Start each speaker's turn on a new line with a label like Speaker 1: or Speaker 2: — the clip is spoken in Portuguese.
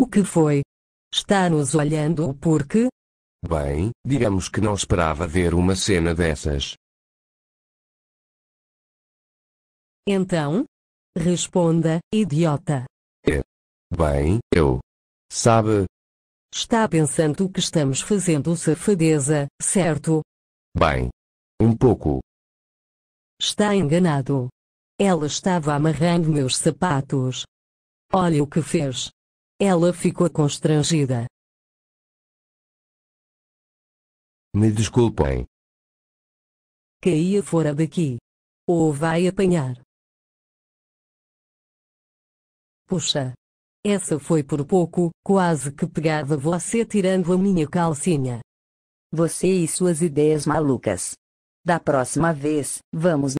Speaker 1: O que foi? Está nos olhando porque?
Speaker 2: Bem, digamos que não esperava ver uma cena dessas.
Speaker 1: Então? Responda, idiota.
Speaker 2: É. Bem, eu. Sabe?
Speaker 1: Está pensando
Speaker 3: que estamos fazendo safadeza, certo?
Speaker 2: Bem. Um pouco.
Speaker 3: Está enganado. Ela estava amarrando meus sapatos.
Speaker 1: Olha o que fez. Ela ficou constrangida.
Speaker 4: Me desculpem.
Speaker 1: Caia fora daqui. Ou vai apanhar.
Speaker 3: Puxa. Essa foi por pouco, quase que pegava você tirando
Speaker 1: a minha calcinha. Você e suas ideias malucas. Da próxima vez, vamos